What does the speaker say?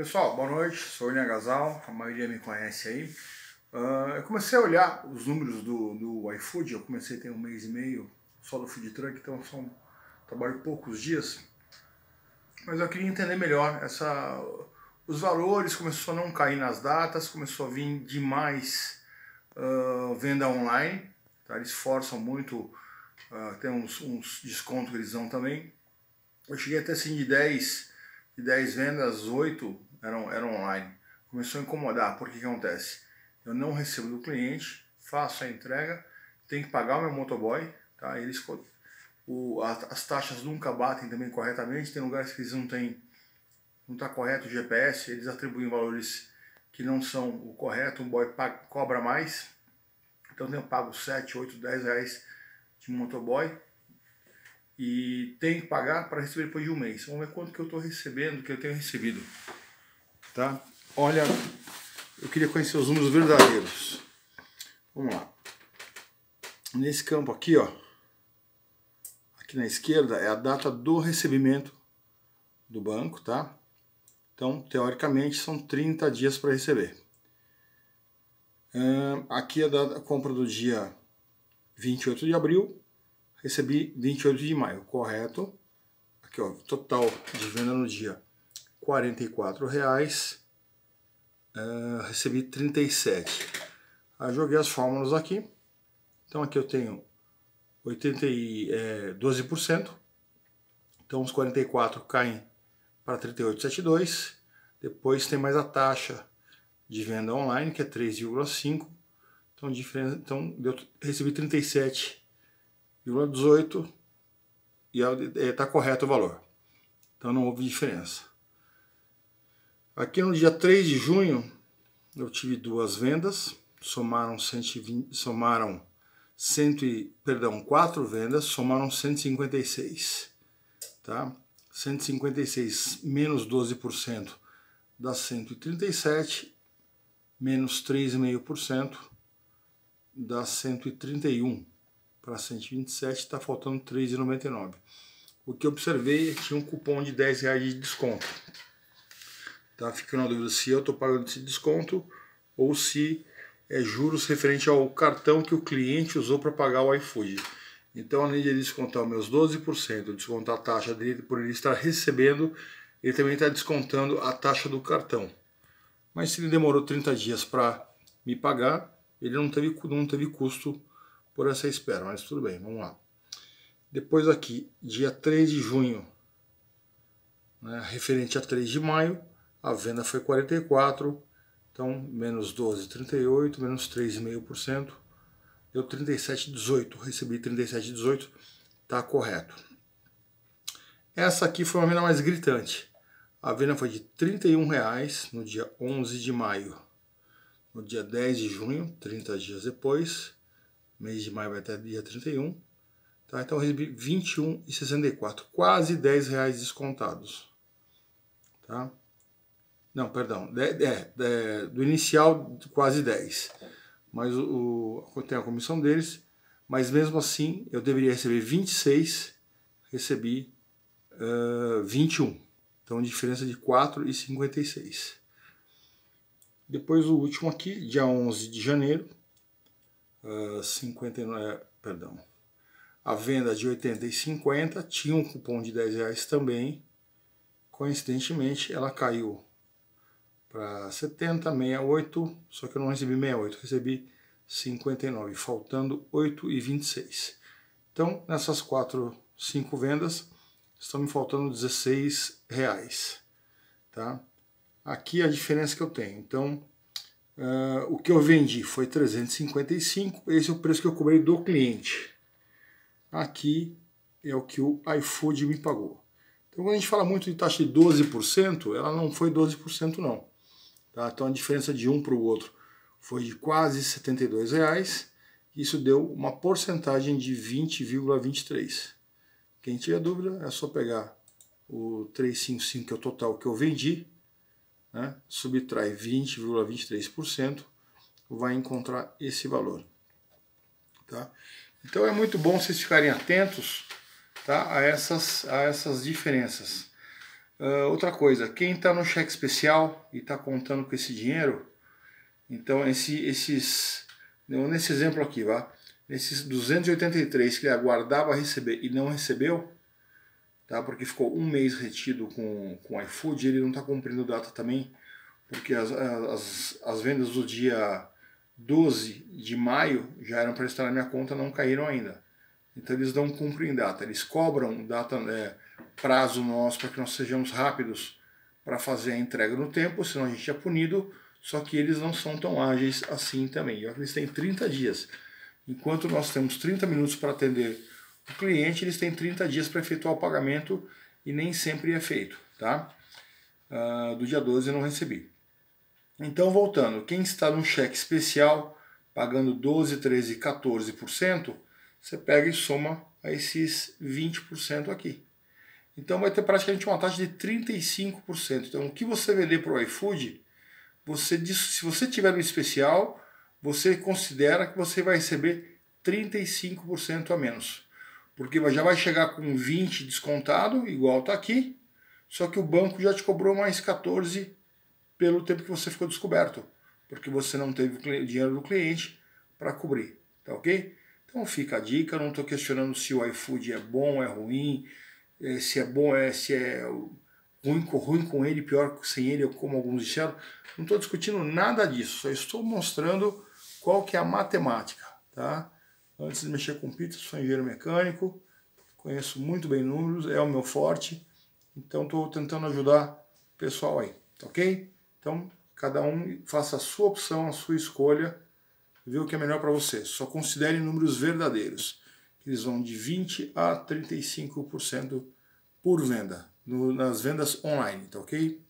Pessoal, boa noite, sou o Gazal. a maioria me conhece aí. Uh, eu comecei a olhar os números do, do iFood, eu comecei tem um mês e meio só do food truck, então só trabalho poucos dias. Mas eu queria entender melhor essa, os valores, começou a não cair nas datas, começou a vir demais uh, venda online, tá? eles forçam muito, uh, tem uns, uns descontos que eles dão também. Eu cheguei até assim de 10, de 10 vendas, 8 eram, eram online. Começou a incomodar, porque que acontece? Eu não recebo do cliente, faço a entrega, tenho que pagar o meu motoboy, tá? Eles, o, a, as taxas nunca batem também corretamente, tem lugares que eles não têm, não está correto o GPS, eles atribuem valores que não são o correto, o boy paga, cobra mais, então eu pago 7, 8, 10 reais de motoboy e tenho que pagar para receber depois de um mês. Vamos ver quanto que eu estou recebendo, que eu tenho recebido tá? Olha, eu queria conhecer os números verdadeiros. Vamos lá. Nesse campo aqui, ó, aqui na esquerda é a data do recebimento do banco, tá? Então, teoricamente, são 30 dias para receber. aqui é a compra do dia 28 de abril, recebi 28 de maio, correto? Aqui, ó, total de venda no dia 44 reais, uh, recebi 37. Aí joguei as fórmulas aqui. Então aqui eu tenho 80 e, é, 12%. Então os 44 caem para 38,72. Depois tem mais a taxa de venda online, que é 3,5. Então, então eu recebi 37,18 e está é, correto o valor. Então não houve diferença. Aqui no dia 3 de junho eu tive duas vendas, somaram 120, somaram 100, perdão, quatro vendas, somaram 156, tá? 156 menos 12% dá 137, menos 3,5% dá 131. Para 127 está faltando 3,99. O que observei é que tinha um cupom de 10 reais de desconto. Tá? Fica na dúvida se eu estou pagando esse desconto ou se é juros referente ao cartão que o cliente usou para pagar o iFood. Então, além de ele descontar meus 12%, descontar a taxa dele por ele estar recebendo, ele também está descontando a taxa do cartão. Mas se ele demorou 30 dias para me pagar, ele não teve, não teve custo por essa espera, mas tudo bem, vamos lá. Depois aqui, dia 3 de junho, né, referente a 3 de maio, a venda foi 44, então menos 12, 38, menos 3,5%, deu 37,18, recebi 37,18, tá correto. Essa aqui foi uma venda mais gritante. A venda foi de R$ 31,00 no dia 11 de maio. No dia 10 de junho, 30 dias depois, mês de maio vai até dia 31, tá? então eu recebi R$ 21,64, quase R$ 10,00 descontados. Tá? Não, perdão. É, é, do inicial, quase 10. Mas o, o, tem a comissão deles. Mas mesmo assim, eu deveria receber 26, recebi uh, 21. Então, diferença de 4,56. Depois o último aqui, dia 11 de janeiro. Uh, 59, é, perdão. A venda de 80 e tinha um cupom de 10 reais também. Coincidentemente, ela caiu para 70, 68, só que eu não recebi 68, recebi 59, faltando 8,26. Então, nessas 4, 5 vendas, estão me faltando 16 reais, tá? Aqui é a diferença que eu tenho. Então, uh, o que eu vendi foi 355, esse é o preço que eu cobrei do cliente. Aqui é o que o iFood me pagou. Então, quando a gente fala muito de taxa de 12%, ela não foi 12% não. Tá? Então a diferença de um para o outro foi de quase R$ reais. Isso deu uma porcentagem de 20,23. Quem tiver dúvida é só pegar o 355, que é o total que eu vendi, né? subtrai 20,23%, vai encontrar esse valor. Tá? Então é muito bom vocês ficarem atentos tá? a, essas, a essas diferenças. Ah, outra coisa, quem está no cheque especial e está contando com esse dinheiro, então esse, esses, nesse exemplo aqui, vá, nesses 283 que ele aguardava receber e não recebeu, tá? Porque ficou um mês retido com, com o iFood, ele não está cumprindo data também, porque as, as, as, vendas do dia 12 de maio já eram para estar na minha conta, não caíram ainda. Então eles não cumprem data, eles cobram data, é, prazo nosso para que nós sejamos rápidos para fazer a entrega no tempo, senão a gente é punido. Só que eles não são tão ágeis assim também. Eles têm 30 dias. Enquanto nós temos 30 minutos para atender o cliente, eles têm 30 dias para efetuar o pagamento e nem sempre é feito. Tá? Uh, do dia 12 eu não recebi. Então, voltando, quem está num cheque especial pagando 12, 13, 14%, você pega e soma a esses 20% aqui. Então vai ter praticamente uma taxa de 35%. Então o que você vender para o iFood, você se você tiver um especial, você considera que você vai receber 35% a menos. Porque já vai chegar com 20 descontado, igual está aqui, só que o banco já te cobrou mais 14 pelo tempo que você ficou descoberto, porque você não teve o dinheiro do cliente para cobrir, tá ok? Então fica a dica, não estou questionando se o iFood é bom, é ruim, é, se é bom, é, se é ruim, ruim com ele, pior sem ele, eu como alguns disseram. Não estou discutindo nada disso, só estou mostrando qual que é a matemática. Tá? Antes de mexer com pitas, sou engenheiro mecânico, conheço muito bem números, é o meu forte, então estou tentando ajudar o pessoal aí, tá ok? Então, cada um faça a sua opção, a sua escolha, vê o que é melhor para você. Só considere números verdadeiros eles vão de 20% a 35% por venda, no, nas vendas online, tá ok?